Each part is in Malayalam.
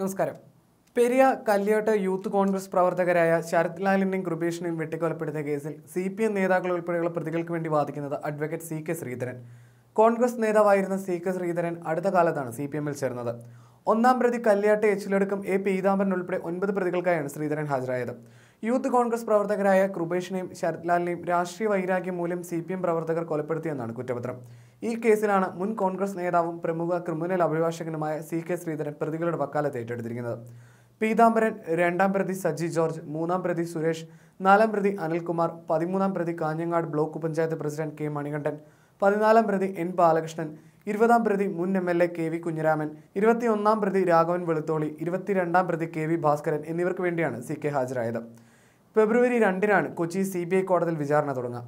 നമസ്കാരം പെരിയ കല്ല്യോട്ട് യൂത്ത് കോൺഗ്രസ് പ്രവർത്തകരായ ശരത് ലാലിൻ്റെയും കൃപേഷിനെയും വെട്ടിക്കൊലപ്പെടുത്തിയ കേസിൽ സി പി എം നേതാക്കൾ ഉൾപ്പെടെയുള്ള പ്രതികൾക്ക് വേണ്ടി വാദിക്കുന്നത് advocate C K Sreedharan Congress നേതാവായിരുന്ന സി കെ ശ്രീധരൻ അടുത്ത കാലത്താണ് സി പി എമ്മിൽ ചേർന്നത് ഒന്നാം പ്രതി കല്ല്യാട്ട് എച്ചിലടുക്കം എ പീതാംബരൻ ഉൾപ്പെടെ ഒൻപത് പ്രതികൾക്കായാണ് ശ്രീധരൻ ഹാജരായത് യൂത്ത് കോൺഗ്രസ് പ്രവർത്തകരായ കൃപേഷിനെയും ശരത്ലാലിനെയും രാഷ്ട്രീയ വൈരാഗ്യം മൂലം സി പി എം പ്രവർത്തകർ കൊലപ്പെടുത്തിയെന്നാണ് കുറ്റപത്രം ഈ കേസിലാണ് മുൻ കോൺഗ്രസ് നേതാവും പ്രമുഖ ക്രിമിനൽ അഭിഭാഷകനുമായ സി കെ ശ്രീധരൻ പ്രതികളുടെ വക്കാലത്ത് ഏറ്റെടുത്തിരിക്കുന്നത് പീതാംബരൻ രണ്ടാം പ്രതി സജി ജോർജ് മൂന്നാം പ്രതി സുരേഷ് നാലാം പ്രതി അനിൽകുമാർ പതിമൂന്നാം പ്രതി Kanhangad block panchayat president K Manikandan പതിനാലാം പ്രതി എൻ ബാലകൃഷ്ണൻ ഇരുപതാം പ്രതി മുൻ M L A K V Kunhiraman ഇരുപത്തിയൊന്നാം പ്രതി രാഘവൻ വെളുത്തോളി ഇരുപത്തിരണ്ടാം പ്രതി കെ വി ഭാസ്കരൻ എന്നിവർക്ക് വേണ്ടിയാണ് സി കെ ഹാജരായത് ഫെബ്രുവരി രണ്ടിനാണ് കൊച്ചി സി ബി ഐ കോടതിയിൽ വിചാരണ തുടങ്ങുക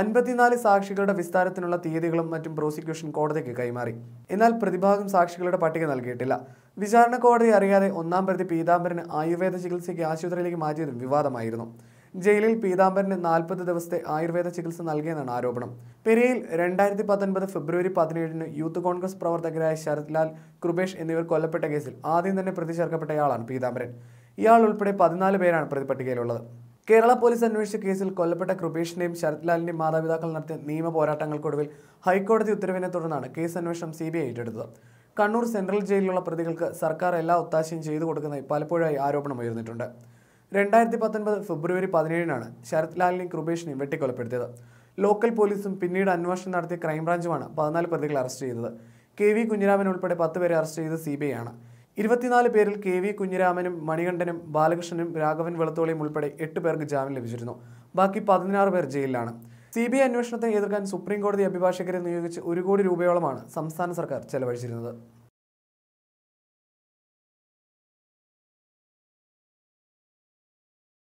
അൻപത്തിനാല് സാക്ഷികളുടെ വിസ്താരത്തിനുള്ള തീയതികളും മറ്റും പ്രോസിക്യൂഷൻ കോടതിക്ക് കൈമാറി എന്നാൽ പ്രതിഭാഗം സാക്ഷികളുടെ പട്ടിക നൽകിയിട്ടില്ല വിചാരണ കോടതി അറിയാതെ ഒന്നാം പ്രതി പീതാംബരന് ആയുർവേദ ചികിത്സയ്ക്ക് ആശുപത്രിയിലേക്ക് മാറ്റിയതും വിവാദമായിരുന്നു ജയിലിൽ പീതാംബരന് നാൽപ്പത് ദിവസത്തെ ആയുർവേദ ചികിത്സ നൽകിയെന്നാണ് ആരോപണം പെരിയയിൽ രണ്ടായിരത്തി പത്തൊൻപത് ഫെബ്രുവരി പതിനേഴിന് യൂത്ത് കോൺഗ്രസ് പ്രവർത്തകരായ ശരത് ലാൽ കൃപേഷ് എന്നിവർ കൊല്ലപ്പെട്ട കേസിൽ ആദ്യം തന്നെ പ്രതി ചേർക്കപ്പെട്ടയാളാണ് പീതാംബരൻ ഇയാൾ ഉൾപ്പെടെ പതിനാല് പേരാണ് പ്രതിപട്ടികയിലുള്ളത് കേരള പോലീസ് അന്വേഷിച്ച കേസിൽ കൊല്ലപ്പെട്ട കൃപേഷിന്റെയും ലാലിന്റെയും മാതാപിതാക്കൾ നടത്തിയ നിയമ പോരാട്ടങ്ങൾക്കൊടുവിൽ ഹൈക്കോടതി ഉത്തരവിനെ തുടർന്നാണ് കേസ് അന്വേഷണം സി ബി ഐ ഏറ്റെടുത്തത് കണ്ണൂർ സെൻട്രൽ ജയിലിലുള്ള പ്രതികൾക്ക് സർക്കാർ എല്ലാ ഒത്താശയും ചെയ്തു കൊടുക്കുന്നതായി പലപ്പോഴായി ആരോപണം ഉയർന്നിട്ടുണ്ട് രണ്ടായിരത്തി പത്തൊൻപത് ഫെബ്രുവരി പതിനേഴിനാണ് ലാലിനെയും കൃപേഷിനെയും വെട്ടിക്കൊലപ്പെടുത്തിയത് ലോക്കൽ പോലീസും പിന്നീട് അന്വേഷണം നടത്തിയ ക്രൈംബ്രാഞ്ചുമാണ് പതിനാല് പ്രതികളെ അറസ്റ്റ് ചെയ്തത് കെ വി കുഞ്ഞിരാമൻ ഉൾപ്പെടെ പത്ത് പേരെ അറസ്റ്റ് ചെയ്ത് സി ബി ഐ ആണ് ഇരുപത്തിനാല് പേരിൽ കെ വി കുഞ്ഞിരാമനും മണികണ്ഠനും ബാലകൃഷ്ണനും രാഘവൻ വെളുത്തോളിയും ഉൾപ്പെടെ എട്ട് പേർക്ക് ജാമ്യം ലഭിച്ചിരുന്നു ബാക്കി പതിനാറ് പേർ ജയിലിലാണ് സി ബി ഐ അന്വേഷണത്തെ എതിർക്കാൻ സുപ്രീം കോടതി അഭിഭാഷകരെ നിയോഗിച്ച് ഒരു കോടി രൂപയോളമാണ് സംസ്ഥാന സർക്കാർ ചെലവഴിച്ചിരുന്നത്